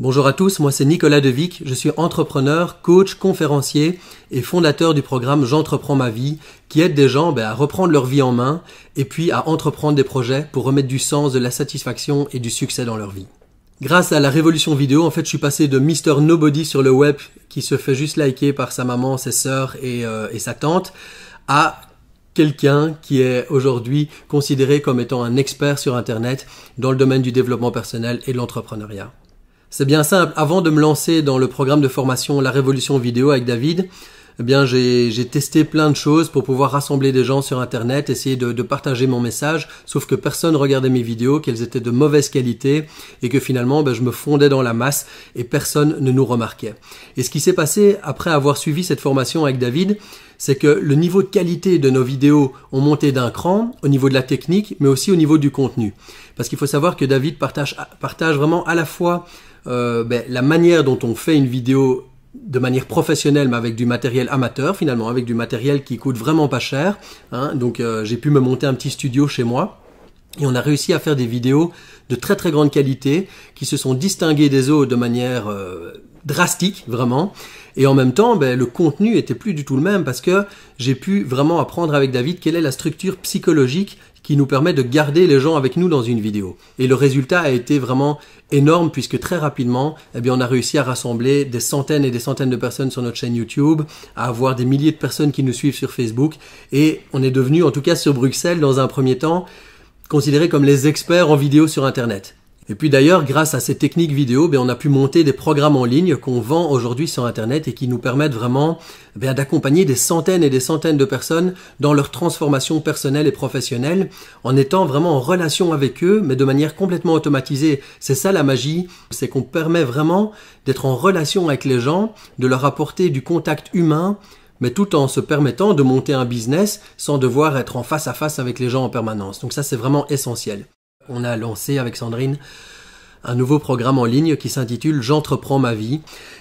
Bonjour à tous, moi c'est Nicolas Devic, je suis entrepreneur, coach, conférencier et fondateur du programme J'entreprends ma vie qui aide des gens ben, à reprendre leur vie en main et puis à entreprendre des projets pour remettre du sens, de la satisfaction et du succès dans leur vie. Grâce à la révolution vidéo, en fait, je suis passé de Mr. Nobody sur le web qui se fait juste liker par sa maman, ses sœurs euh, et sa tante à quelqu'un qui est aujourd'hui considéré comme étant un expert sur Internet dans le domaine du développement personnel et de l'entrepreneuriat. C'est bien simple. Avant de me lancer dans le programme de formation La Révolution Vidéo avec David, eh bien, j'ai testé plein de choses pour pouvoir rassembler des gens sur Internet, essayer de, de partager mon message, sauf que personne regardait mes vidéos, qu'elles étaient de mauvaise qualité et que finalement, ben, je me fondais dans la masse et personne ne nous remarquait. Et ce qui s'est passé après avoir suivi cette formation avec David, c'est que le niveau de qualité de nos vidéos ont monté d'un cran au niveau de la technique, mais aussi au niveau du contenu. Parce qu'il faut savoir que David partage, partage vraiment à la fois euh, ben, la manière dont on fait une vidéo de manière professionnelle mais avec du matériel amateur finalement, avec du matériel qui coûte vraiment pas cher. Hein. Donc euh, j'ai pu me monter un petit studio chez moi. Et on a réussi à faire des vidéos de très très grande qualité qui se sont distinguées des autres de manière euh, drastique vraiment et en même temps, ben, le contenu était plus du tout le même parce que j'ai pu vraiment apprendre avec David quelle est la structure psychologique qui nous permet de garder les gens avec nous dans une vidéo. Et le résultat a été vraiment énorme puisque très rapidement, eh bien, on a réussi à rassembler des centaines et des centaines de personnes sur notre chaîne YouTube, à avoir des milliers de personnes qui nous suivent sur Facebook. Et on est devenu, en tout cas sur Bruxelles, dans un premier temps, considérés comme les experts en vidéo sur Internet. Et puis d'ailleurs, grâce à ces techniques vidéo, ben, on a pu monter des programmes en ligne qu'on vend aujourd'hui sur Internet et qui nous permettent vraiment ben, d'accompagner des centaines et des centaines de personnes dans leur transformation personnelle et professionnelle en étant vraiment en relation avec eux, mais de manière complètement automatisée. C'est ça la magie, c'est qu'on permet vraiment d'être en relation avec les gens, de leur apporter du contact humain, mais tout en se permettant de monter un business sans devoir être en face à face avec les gens en permanence. Donc ça, c'est vraiment essentiel. On a lancé avec Sandrine un nouveau programme en ligne qui s'intitule J'entreprends ma vie.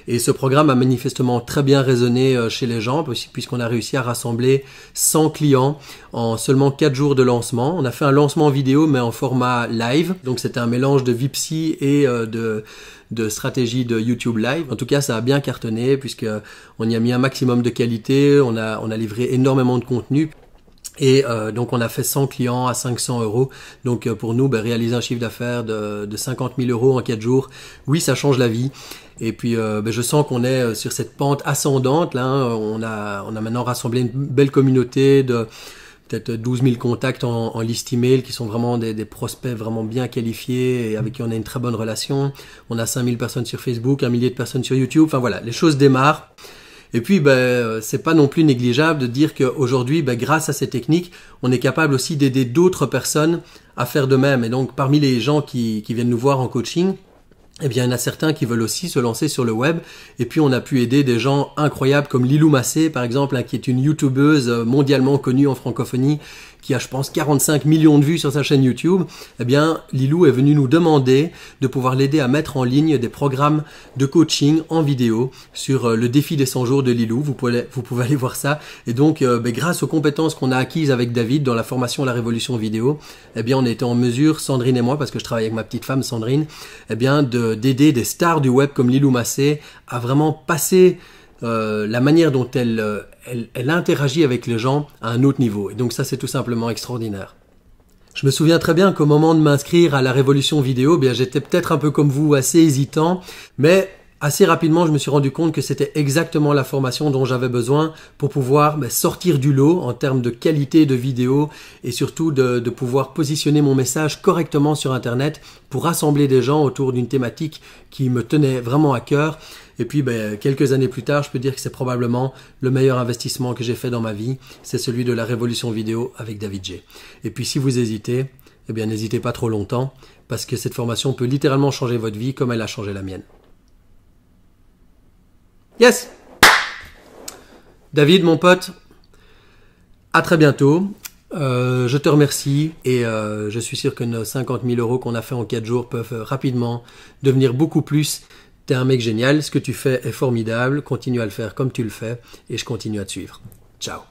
Et ce programme a manifestement très bien résonné euh, chez les gens puisqu'on a réussi à rassembler 100 clients en seulement 4 jours de lancement. On a fait un lancement vidéo mais en format live. Donc c'était un mélange de Vipsy et euh, de stratégie de YouTube Live. En tout cas, ça a bien cartonné puisque euh, on y a mis un maximum de qualité, on a livré énormément de contenu. Et euh, donc on a fait 100 clients à 500 euros. Donc euh, pour nous, ben, réaliser un chiffre d'affaires de, de 50 000 euros en 4 jours, oui, ça change la vie. Et puis euh, ben, je sens qu'on est sur cette pente ascendante. Là, hein. on, a, on a maintenant rassemblé une belle communauté de peut-être 12 000 contacts en, liste email qui sont vraiment des, des, prospects vraiment bien qualifiés et avec qui on a une très bonne relation. On a 5 000 personnes sur Facebook, un millier de personnes sur YouTube. Enfin voilà, les choses démarrent. Et puis, ben, euh, c'est pas non plus négligeable de dire qu'aujourd'hui, ben, grâce à ces techniques, on est capable aussi d'aider d'autres personnes à faire de même. Et donc, parmi les gens qui, qui viennent nous voir en coaching, eh bien, il y en a certains qui veulent aussi se lancer sur le web. Et puis, on a pu aider des gens incroyables comme Lilou Massé, par exemple, hein, qui est une youtubeuse euh, mondialement connue en francophonie, qui a, je pense, 45 millions de vues sur sa chaîne YouTube. Eh bien, Lilou est venue nous demander de pouvoir l'aider à mettre en ligne des programmes de coaching en vidéo sur euh, le défi des 100 jours de Lilou. Vous pouvez, aller voir ça. Et donc, euh, ben, grâce aux compétences qu'on a acquises avec David dans la formation La Révolution Vidéo, eh bien, on était en mesure, Sandrine et moi, parce que je travaille avec ma petite femme Sandrine, eh bien, de d'aider des stars du web comme Lilou Massé à vraiment passer euh, la manière dont euh, elle, elle, interagit avec les gens à un autre niveau. Et donc ça, c'est tout simplement extraordinaire. Je me souviens très bien qu'au moment de m'inscrire à la Révolution vidéo, eh bien j'étais peut-être un peu comme vous, assez hésitant, mais assez rapidement, je me suis rendu compte que c'était exactement la formation dont j'avais besoin pour pouvoir ben, sortir du lot en termes de qualité de vidéo et surtout de, pouvoir positionner mon message correctement sur Internet pour rassembler des gens autour d'une thématique qui me tenait vraiment à cœur. Et puis, ben, quelques années plus tard, je peux dire que c'est probablement le meilleur investissement que j'ai fait dans ma vie. C'est celui de la révolution vidéo avec David J. Et puis, si vous hésitez, eh bien, n'hésitez pas trop longtemps parce que cette formation peut littéralement changer votre vie comme elle a changé la mienne. Yes David, mon pote, à très bientôt. Euh, je te remercie et euh, je suis sûr que nos 50 000 euros qu'on a fait en 4 jours peuvent euh, rapidement devenir beaucoup plus. T'es un mec génial, ce que tu fais est formidable, continue à le faire comme tu le fais et je continue à te suivre. Ciao